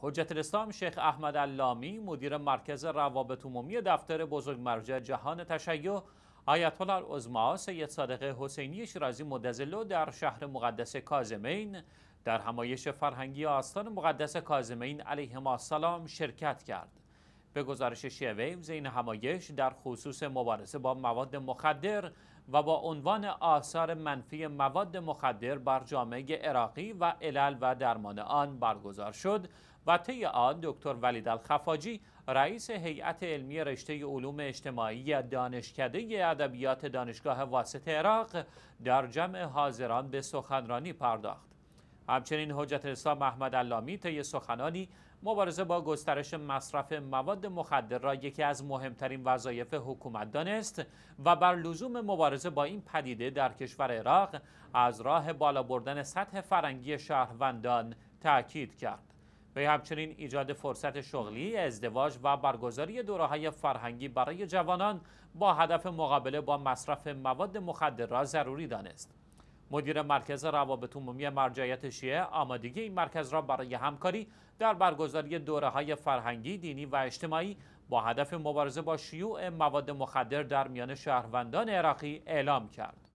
حجت الاسلام شیخ احمد اللامی، مدیر مرکز روابط عمومی دفتر بزرگ مرجع جهان تشیع آیت الله العظما سید صادق حسینی شیرازی مدزلو در شهر مقدس کازمین در همایش فرهنگی آستان مقدس کازمین علیهما السلام شرکت کرد به گزارش شیویمز این همایش در خصوص مبارزه با مواد مخدر و با عنوان آثار منفی مواد مخدر بر جامعه عراقی و علل و درمان آن برگزار شد و طی آن دکتر ولید الخفاجی رئیس هیئت علمی رشته علوم اجتماعی دانشکده ادبیات دانشگاه واسط عراق در جمع حاضران به سخنرانی پرداخت همچنین حجت الاسلام محمد علامی طی سخنانی مبارزه با گسترش مصرف مواد مخدر را یکی از مهمترین وظایف حکومت دانست و بر لزوم مبارزه با این پدیده در کشور عراق از راه بالا بردن سطح فرنگی شهروندان تاکید کرد به همچنین ایجاد فرصت شغلی، ازدواج و برگزاری دوره‌های فرهنگی برای جوانان با هدف مقابله با مصرف مواد مخدر را ضروری دانست. مدیر مرکز روابط عمومی مرجعیت شیعه آمادگی این مرکز را برای همکاری در برگزاری دوره های فرهنگی، دینی و اجتماعی با هدف مبارزه با شیوع مواد مخدر در میان شهروندان عراقی اعلام کرد.